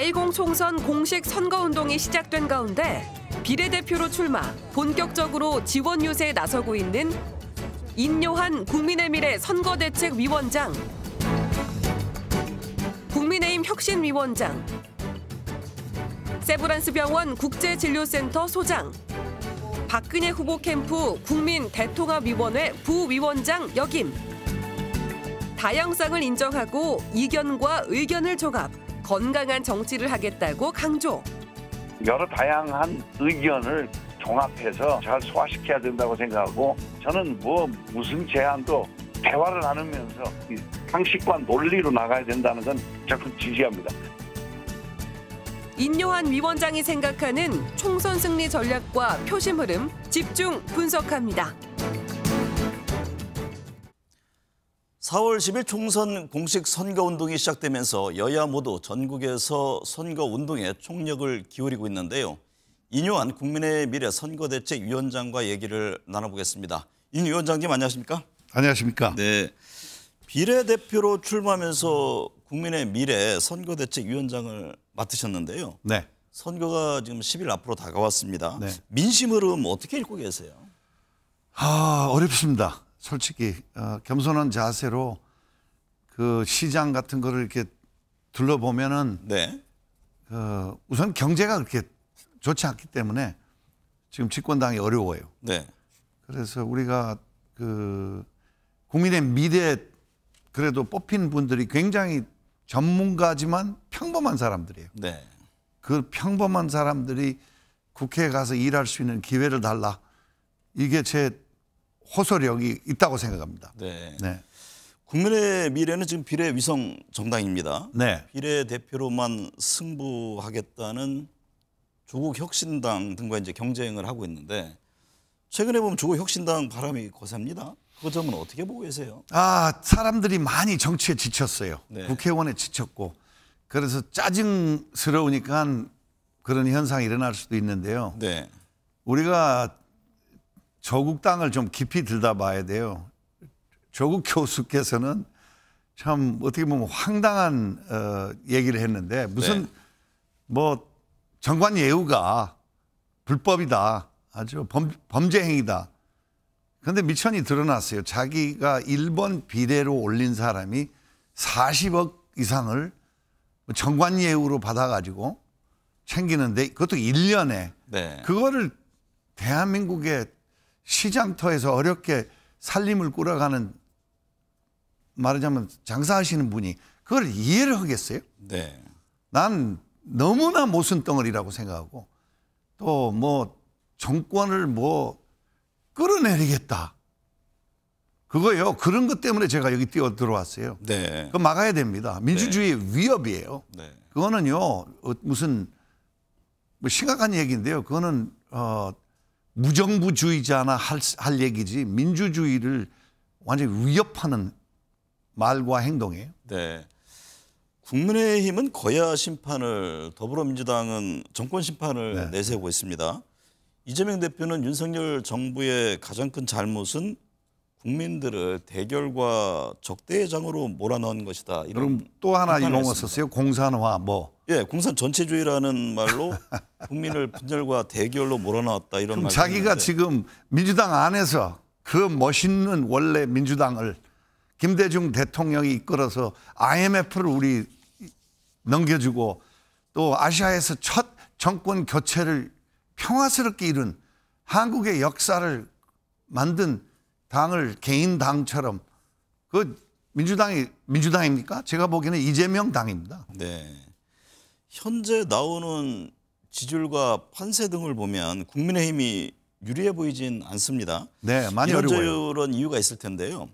4.10 총선 공식 선거운동이 시작된 가운데 비례대표로 출마, 본격적으로 지원 유세에 나서고 있는 인요한 국민의 미래 선거대책위원장, 국민의힘 혁신위원장, 세브란스 병원 국제진료센터 소장, 박근혜 후보 캠프 국민 대통합위원회 부위원장 역임, 다양성을 인정하고 이견과 의견을 조합, 건강한 정치를 하겠다고 강조. 여러 다양한 의견을 종합해서 잘 소화시켜야 된다고 생각하고 저는 뭐 무슨 제안도 대화를 나누면서 상식과 논리로 나가야 된다는 건 적극 지지합니다. 인요한 위원장이 생각하는 총선 승리 전략과 표심 흐름 집중 분석합니다. 4월 10일 총선 공식 선거운동이 시작되면서 여야 모두 전국에서 선거운동에 총력을 기울이고 있는데요. 이뇨한 국민의 미래 선거대책위원장과 얘기를 나눠보겠습니다. 이 위원장님 안녕하십니까? 안녕하십니까? 네. 비례대표로 출마하면서 국민의 미래 선거대책위원장을 맡으셨는데요. 네. 선거가 지금 10일 앞으로 다가왔습니다. 네. 민심 흐름 뭐 어떻게 읽고 계세요? 아 어렵습니다. 솔직히 어, 겸손한 자세로 그 시장 같은 거를 이렇게 둘러보면은 네. 어, 우선 경제가 그렇게 좋지 않기 때문에 지금 집권당이 어려워요. 네. 그래서 우리가 그 국민의 미래 그래도 뽑힌 분들이 굉장히 전문가지만 평범한 사람들이에요. 네. 그 평범한 사람들이 국회에 가서 일할 수 있는 기회를 달라. 이게 제 호소력이 있다고 생각합니다. 네. 네. 국민의 미래는 지금 비례 위성 정당입니다. 네. 비례 대표로만 승부하겠다는 조국 혁신당 등과 이제 경쟁을 하고 있는데 최근에 보면 조국 혁신당 바람이 거셉니다. 그 점은 어떻게 보고 계세요? 아 사람들이 많이 정치에 지쳤어요. 네. 국회의원에 지쳤고 그래서 짜증스러우니까 그런 현상이 일어날 수도 있는데요. 네. 우리가 조국 땅을 좀 깊이 들다봐야 돼요. 조국 교수께서는 참 어떻게 보면 황당한 어, 얘기를 했는데 무슨 네. 뭐 정관 예우가 불법이다. 아주 범, 범죄 행위다. 그런데 미천이 드러났어요. 자기가 일본 비례로 올린 사람이 40억 이상을 정관 예우로 받아가지고 챙기는데 그것도 1년에 네. 그거를 대한민국의 시장터에서 어렵게 살림을 꾸려가는 말하자면 장사하시는 분이 그걸 이해를 하겠어요? 네. 난 너무나 모순 덩어리라고 생각하고 또 뭐 정권을 뭐 끌어내리겠다. 그거요. 그런 것 때문에 제가 여기 뛰어 들어왔어요. 네. 그 막아야 됩니다. 민주주의 네. 위협이에요. 네. 그거는요. 어, 무슨 뭐 심각한 얘기인데요. 그거는 어 무정부주의자나 할, 할 얘기지 민주주의를 완전히 위협하는 말과 행동이에요. 네. 국민의힘은 거야 심판을 더불어민주당은 정권 심판을 네. 내세우고 있습니다. 이재명 대표는 윤석열 정부의 가장 큰 잘못은 국민들을 대결과 적대장으로 몰아넣은 것이다. 그럼 또 하나 이용어 썼어요. 공산화 뭐. 예, 공산 전체주의라는 말로 국민을 분열과 대결로 몰아넣었다 이런 말. 자기가 지금 민주당 안에서 그 멋있는 원래 민주당을 김대중 대통령이 이끌어서 IMF를 우리 넘겨주고 또 아시아에서 첫 정권 교체를 평화스럽게 이룬 한국의 역사를 만든 당을 개인 당처럼 그 민주당이 민주당입니까? 제가 보기에는 이재명 당입니다. 네. 현재 나오는 지지율과 판세 등을 보면 국민의힘이 유리해 보이진 않습니다. 네, 많이 어려워요. 이런 이유가 있을 텐데요.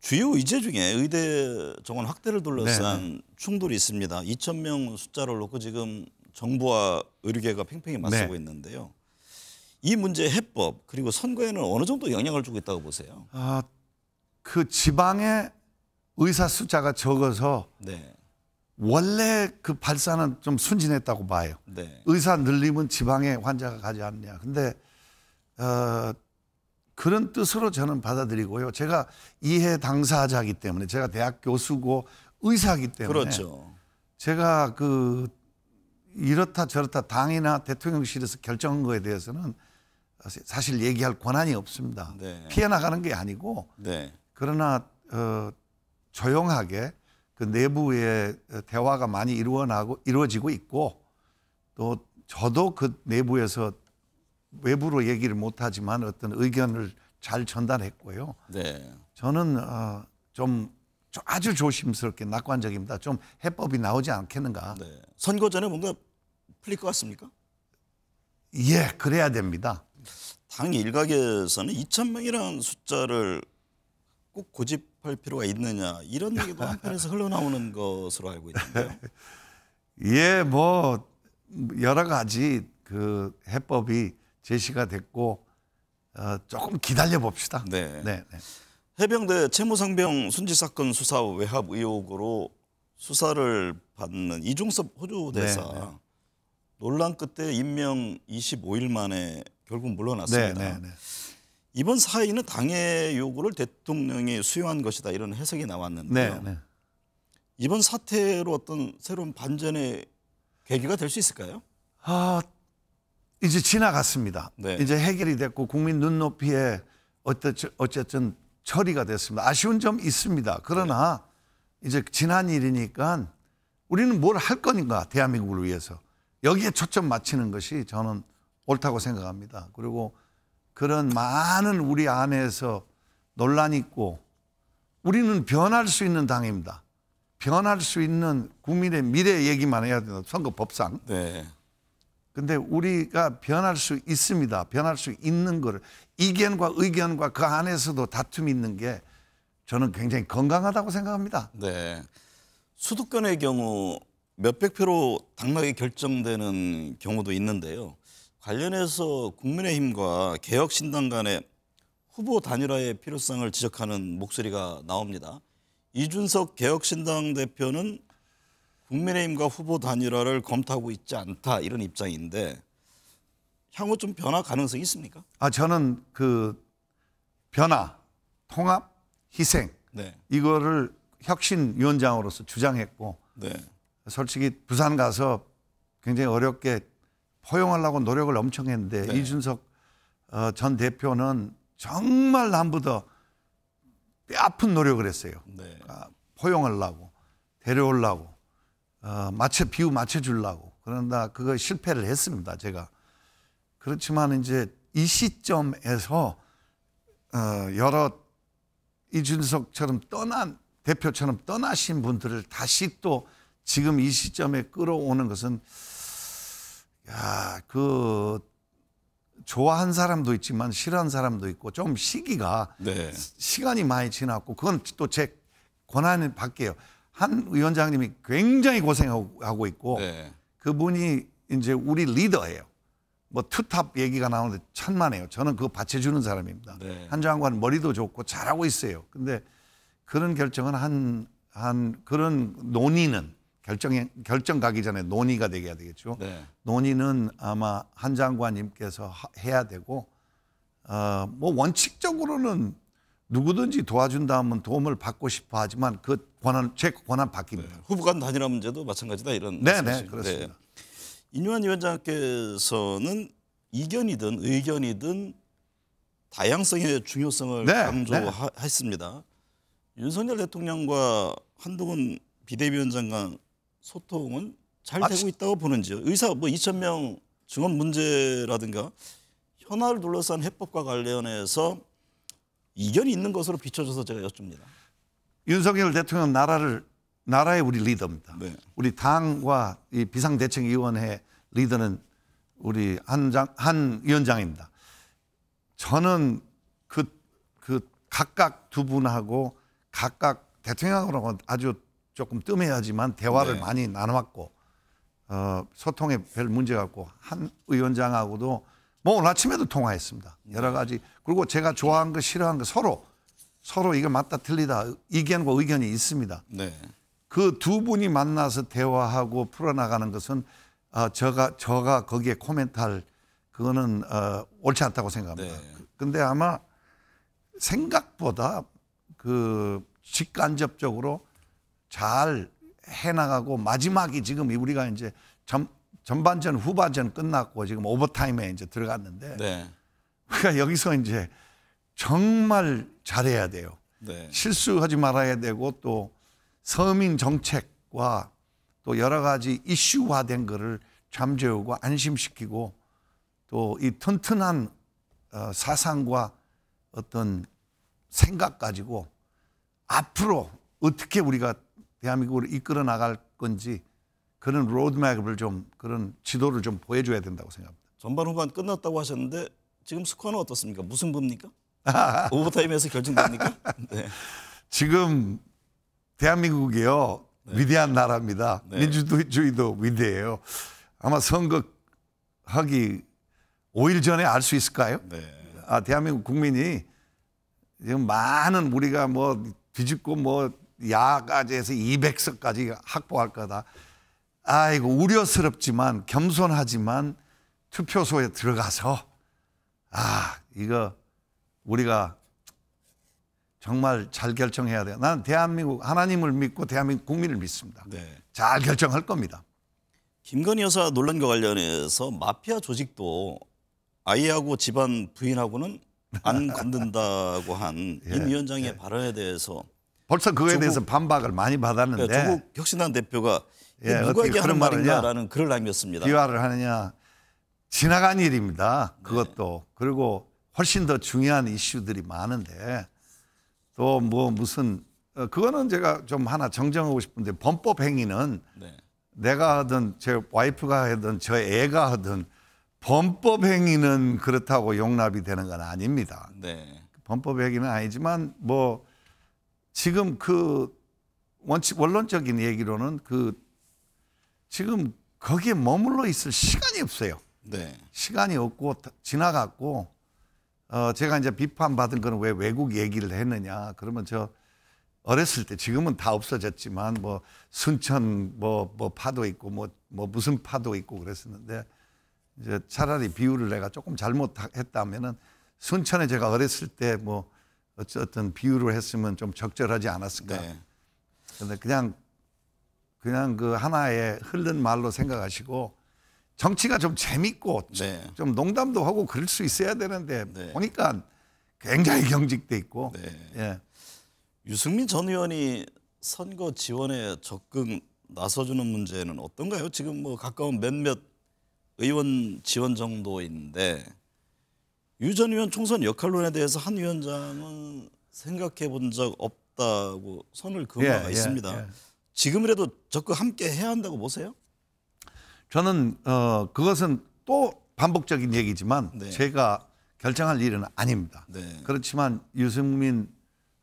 주요 의제 중에 의대 정원 확대를 둘러싼 네, 네. 충돌이 있습니다. 2천 명 숫자를 놓고 지금 정부와 의료계가 팽팽히 맞서고 네. 있는데요. 이 문제 해법 그리고 선거에는 어느 정도 영향을 주고 있다고 보세요? 아, 그 지방의 의사 숫자가 적어서 네. 원래 그 발사는 좀 순진했다고 봐요. 네. 의사 늘림은 지방에 환자가 가지 않냐. 근데 어, 그런 뜻으로 저는 받아들이고요. 제가 이해 당사자이기 때문에 제가 대학 교수고 의사기 때문에 그렇죠. 제가 그 이렇다 저렇다 당이나 대통령실에서 결정한 거에 대해서는 사실 얘기할 권한이 없습니다. 네. 피해 나가는 게 아니고 네. 그러나 어, 조용하게 그 내부의 대화가 많이 이루어나고 이루어지고 있고 또 저도 그 내부에서 외부로 얘기를 못하지만 어떤 의견을 잘 전달했고요. 네. 저는 어, 좀 아주 조심스럽게 낙관적입니다. 좀 해법이 나오지 않겠는가. 네. 선거 전에 뭔가 풀릴 것 같습니까? 예, 그래야 됩니다. 당 일각에서는 2천 명이라는 숫자를 꼭 고집할 필요가 있느냐 이런 얘기도 한편에서 흘러나오는 것으로 알고 있는데요. 예, 뭐 여러 가지 그 해법이 제시가 됐고 어, 조금 기다려 봅시다. 네. 네, 네. 해병대 채무상병 순지 사건 수사 외압 의혹으로 수사를 받는 이종섭 호주 대사 네, 네, 논란 끝에 임명 25일 만에 결국 물러났습니다. 네, 네, 네, 이번 사의는 당의 요구를 대통령이 수용한 것이다 이런 해석이 나왔는데요. 네, 네. 이번 사태로 어떤 새로운 반전의 계기가 될 수 있을까요? 아 이제 지나갔습니다. 이제 해결이 됐고 국민 눈높이에 어쨌든 처리가 됐습니다. 아쉬운 점 있습니다. 그러나 이제 지난 일이니까 우리는 뭘할거니 대한민국을 위해서 여기에 초점 맞추는 것이 저는 옳다고 생각합니다. 그리고 그런 많은 우리 안에서 논란이 있고 우리는 변할 수 있는 당입니다. 변할 수 있는 국민의 미래 얘기만 해야 된다. 선거 법상. 네. 근데 우리가 변할 수 있습니다. 변할 수 있는 거를 이견과 의견과 그 안에서도 다툼이 있는 게 저는 굉장히 건강하다고 생각합니다. 네. 수도권의 경우 몇백 표로 당락이 결정되는 경우도 있는데요. 관련해서 국민의힘과 개혁신당 간의 후보 단일화의 필요성을 지적하는 목소리가 나옵니다. 이준석 개혁신당 대표는 국민의힘과 후보 단일화를 검토하고 있지 않다 이런 입장인데 향후 좀 변화 가능성이 있습니까? 아 저는 그 변화, 통합, 희생 네. 이거를 혁신위원장으로서 주장했고 네. 솔직히 부산 가서 굉장히 어렵게 포용하려고 노력을 엄청 했는데 네. 이준석 어, 전 대표는 정말 남부다 뼈아픈 노력을 했어요. 네. 아, 포용하려고 데려올라고 어, 맞춰 비유 맞춰주려고 그런다 그거 실패를 했습니다. 제가 그렇지만 이제 이 시점에서 어, 여러 이준석처럼 떠난 대표처럼 떠나신 분들을 다시 또 지금 이 시점에 끌어오는 것은 야, 그 좋아한 사람도 있지만 싫어한 사람도 있고 좀 시기가 네. 시간이 많이 지났고 그건 또 제 권한을 받게요한 위원장님이 굉장히 고생하고 있고 네. 그분이 이제 우리 리더예요. 뭐 투탑 얘기가 나오는데 천만에요. 저는 그거 받쳐주는 사람입니다. 네. 한 장관 머리도 좋고 잘하고 있어요. 근데 그런 결정은 한, 한 그런 논의는 결정 결정 가기 전에 논의가 되어야 되겠죠. 네. 논의는 아마 한 장관님께서 하, 해야 되고 어, 뭐 원칙적으로는 누구든지 도와준다 면 도움을 받고 싶어 하지만 그 권한 제 권한 바뀝니다. 네. 후보 간 단일화 문제도 마찬가지다 이런 네네 네, 그렇습니다. 네. 인유한 위원장께서는 이견이든 의견이든 다양성의 중요성을 네, 강조했습니다. 네. 윤석열 대통령과 한동훈 비대위원장과 소통은 잘 아, 되고 있다고 보는지요? 의사 뭐 2천 명 증원 문제라든가 현안을 둘러싼 해법과 관련해서 이견이 있는 것으로 비춰져서 제가 여쭙니다. 윤석열 대통령 나라를 나라의 우리 리더입니다. 네. 우리 당과 이 비상대책위원회 리더는 우리 한장 한 위원장입니다. 저는 그그 그 각각 두 분하고 각각 대통령하고 아주 조금 뜸해야지만 대화를 네. 많이 나눠왔고 어, 소통에 별 문제가 없고 한 의원장하고도 뭐 오늘 아침에도 통화했습니다. 여러 가지 그리고 제가 좋아한 거 싫어한 거 서로 서로 이거 맞다 틀리다 의견과 의견이 있습니다. 네. 그 두 분이 만나서 대화하고 풀어나가는 것은 어, 저가 저가 거기에 코멘트 그거는 어, 옳지 않다고 생각합니다. 네. 근데 아마 생각보다 그 직간접적으로 잘 해나가고 마지막이 지금 우리가 이제 전, 전반전 후반전 끝났고 지금 오버타임에 이제 들어갔는데 네. 그러니까 여기서 이제 정말 잘해야 돼요. 네. 실수하지 말아야 되고 또 서민 정책과 또 여러 가지 이슈화된 거를 잠재우고 안심시키고 또 이 튼튼한 어, 사상과 어떤 생각 가지고 앞으로 어떻게 우리가 대한민국을 이끌어 나갈 건지 그런 로드맵을 좀 그런 지도를 좀 보여줘야 된다고 생각합니다. 전반 후반 끝났다고 하셨는데 지금 스코어는 어떻습니까? 무슨 부입니까? 오버타임에서 결정됩니까? 네. 지금 대한민국이요 네. 위대한 나라입니다. 네. 민주주의도 위대해요. 아마 선거 하기 5일 전에 알 수 있을까요? 네. 아 대한민국 국민이 지금 많은 우리가 뭐 뒤집고 뭐 야까지 해서 200석까지 확보할 거다. 아이고 우려스럽지만 겸손하지만 투표소에 들어가서 아 이거 우리가 정말 잘 결정해야 돼요. 나는 대한민국 하나님을 믿고 대한민국 국민을 믿습니다. 네. 잘 결정할 겁니다. 김건희 여사 논란과 관련해서 마피아 조직도 아이하고 집안 부인하고는 안 건든다고 한임 예, 위원장의 예. 발언에 대해서 벌써 그거에 대해서 반박을 많이 받았는데 네, 조국 혁신당 대표가 예, 누구에게 하는 말인가라는 글을 남겼습니다. 비화를 하느냐 지나간 일입니다. 네. 그것도 네. 그리고 훨씬 더 중요한 이슈들이 많은데 또 뭐 무슨 어, 그거는 제가 좀 하나 정정하고 싶은데 범법 행위는 네. 내가 하든 제 와이프가 하든 저 애가 하든 범법 행위는 그렇다고 용납이 되는 건 아닙니다. 네. 범법 행위는 아니지만 뭐 지금 그 원칙 원론적인 얘기로는 그 지금 거기에 머물러 있을 시간이 없어요. 네. 시간이 없고 지나갔고 어 제가 이제 비판받은 거는 왜 외국 얘기를 했느냐 그러면 저 어렸을 때 지금은 다 없어졌지만 뭐 순천 뭐뭐 뭐 파도 있고 뭐뭐 뭐 무슨 파도 있고 그랬었는데 이제 차라리 비유를 내가 조금 잘못했다면은 순천에 제가 어렸을 때뭐 어쨌든 비유를 했으면 좀 적절하지 않았을까. 네. 근데 그냥 그냥 그 하나의 흐른 말로 생각하시고 정치가 좀 재밌고 네. 좀 농담도 하고 그럴 수 있어야 되는데 네. 보니까 굉장히 경직돼 있고. 네. 예. 유승민 전 의원이 선거 지원에 적극 나서주는 문제는 어떤가요? 지금 뭐 가까운 몇몇 의원 지원 정도인데 유전 의원 총선 역할론에 대해서 한 위원장은 생각해 본 적 없다고 선을 그은 예, 바가 예, 있습니다. 예, 지금이라도 적극 함께 해야 한다고 보세요? 저는 어, 그것은 또 반복적인 얘기지만 네. 제가 결정할 일은 아닙니다. 네. 그렇지만 유승민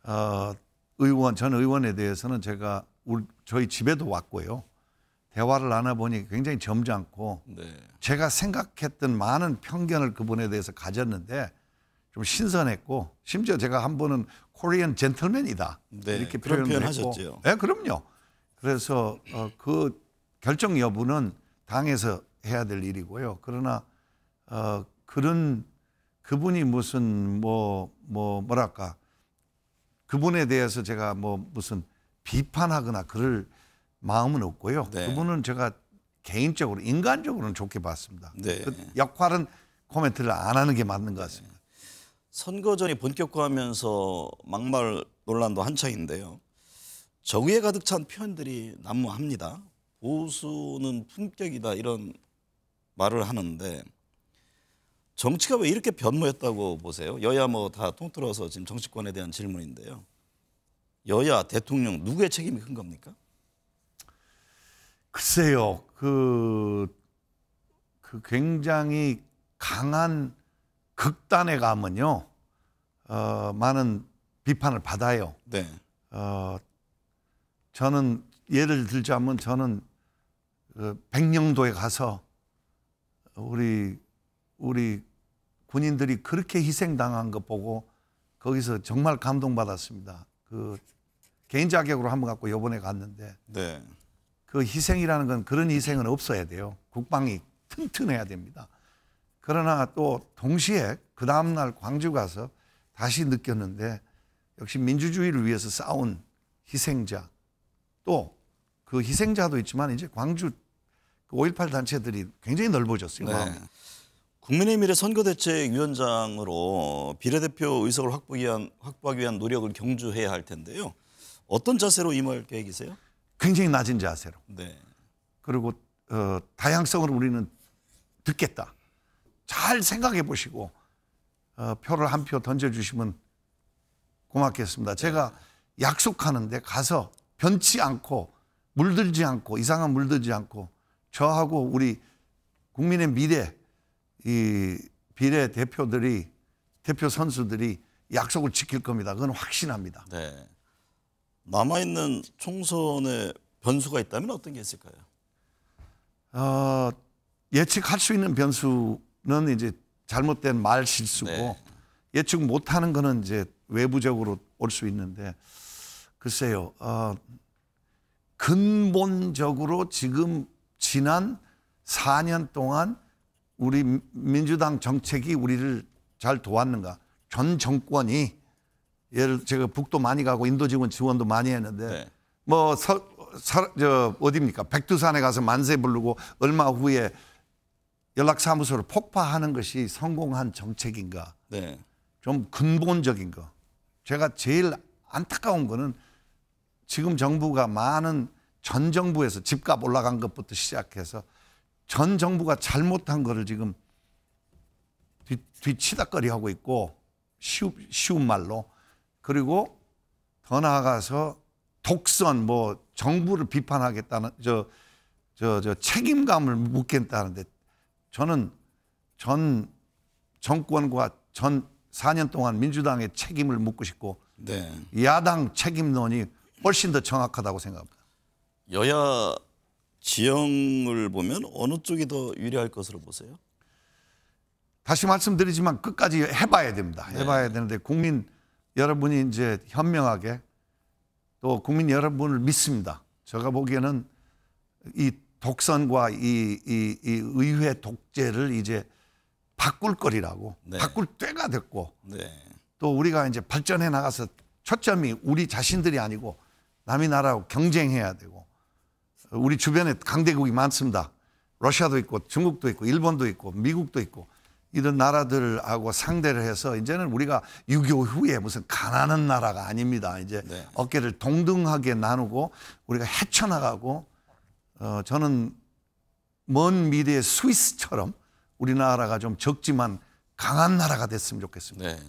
어, 의원 전 의원에 대해서는 제가 우리, 저희 집에도 왔고요. 대화를 나눠보니 굉장히 점잖고 네. 제가 생각했던 많은 편견을 그분에 대해서 가졌는데 좀 신선했고 심지어 제가 한 번은 코리안 젠틀맨이다 네, 이렇게 표현을 했고 네, 그럼요. 그래서 어, 그 결정 여부는 당에서 해야 될 일이고요. 그러나 어, 그런 그분이 무슨 뭐뭐 뭐 뭐랄까 그분에 대해서 제가 뭐 무슨 비판하거나 그럴 마음은 없고요. 네. 그분은 제가 개인적으로 인간적으로는 좋게 봤습니다. 네. 그 역할은 코멘트를 안 하는 게 맞는 것 네. 같습니다. 선거전이 본격화하면서 막말 논란도 한창인데요. 정의에 가득 찬 표현들이 난무합니다. 보수는 품격이다 이런 말을 하는데 정치가 왜 이렇게 변모했다고 보세요? 여야 뭐 다 통틀어서 지금 정치권에 대한 질문인데요. 여야 대통령 누구의 책임이 큰 겁니까? 글쎄요, 그, 그 굉장히 강한 극단에 가면요, 어, 많은 비판을 받아요. 네. 어, 저는 예를 들자면 저는 그 백령도에 가서 우리 우리 군인들이 그렇게 희생당한 거 보고 거기서 정말 감동받았습니다. 그 개인 자격으로 한 번 갖고 요번에 갔는데 네. 그 희생이라는 건 그런 희생은 없어야 돼요. 국방이 튼튼해야 됩니다. 그러나 또 동시에 그 다음날 광주 가서 다시 느꼈는데 역시 민주주의를 위해서 싸운 희생자 또 그 희생자도 있지만 이제 광주 5.18 그 단체들이 굉장히 넓어졌어요. 네. 국민의미래 선거대책위원장으로 비례대표 의석을 확보하기 위한, 확보하기 위한 노력을 경주해야 할 텐데요. 어떤 자세로 임할 계획이세요? 굉장히 낮은 자세로. 네. 그리고 어, 다양성을 우리는 듣겠다. 잘 생각해 보시고 어, 표를 한 표 던져주시면 고맙겠습니다. 제가 약속하는데 가서 변치 않고 물들지 않고 이상한 물들지 않고 저하고 우리 국민의 미래 이 비례 대표들이 대표 선수들이 약속을 지킬 겁니다. 그건 확신합니다. 네. 남아있는 총선의 변수가 있다면 어떤 게 있을까요? 어, 예측할 수 있는 변수는 이제 잘못된 말 실수고 네. 예측 못하는 거는 이제 외부적으로 올 수 있는데 글쎄요 어, 근본적으로 지금 지난 4년 동안 우리 민주당 정책이 우리를 잘 도왔는가 전 정권이 예를 제가 북도 많이 가고 인도 지원 지원도 많이 했는데 네. 뭐 서, 서, 저 어디입니까 백두산에 가서 만세 부르고 얼마 후에 연락사무소를 폭파하는 것이 성공한 정책인가 네. 좀 근본적인 거 제가 제일 안타까운 거는 지금 정부가 많은 전 정부에서 집값 올라간 것부터 시작해서 전 정부가 잘못한 거를 지금 뒤, 뒤치다거리 하고 있고 쉬운, 쉬운 말로 그리고 더 나아가서 독선 뭐 정부를 비판하겠다는 저 저, 저 책임감을 묻겠다는데 저는 전 정권과 전 4년 동안 민주당의 책임을 묻고 싶고 네. 야당 책임론이 훨씬 더 정확하다고 생각합니다. 여야 지형을 보면 어느 쪽이 더 유리할 것으로 보세요? 다시 말씀드리지만 끝까지 해봐야 됩니다. 네. 해봐야 네. 되는데 국민 여러분이 이제 현명하게 또 국민 여러분을 믿습니다. 제가 보기에는 이 독선과 이, 이, 이 의회 독재를 이제 바꿀 거리라고 네. 바꿀 때가 됐고 네. 또 우리가 이제 발전해 나가서 초점이 우리 자신들이 아니고 남이 나라고 경쟁해야 되고 우리 주변에 강대국이 많습니다. 러시아도 있고 중국도 있고 일본도 있고 미국도 있고 이런 나라들하고 상대를 해서 이제는 우리가 6.25 후에 무슨 가난한 나라가 아닙니다. 이제 네. 어깨를 동등하게 나누고 우리가 헤쳐나가고 어, 저는 먼 미래의 스위스처럼 우리나라가 좀 적지만 강한 나라가 됐으면 좋겠습니다. 네.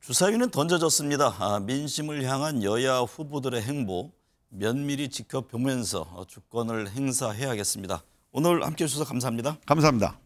주사위는 던져졌습니다. 아, 민심을 향한 여야 후보들의 행보 면밀히 지켜보면서 주권을 행사해야겠습니다. 오늘 함께해 주셔서 감사합니다. 감사합니다.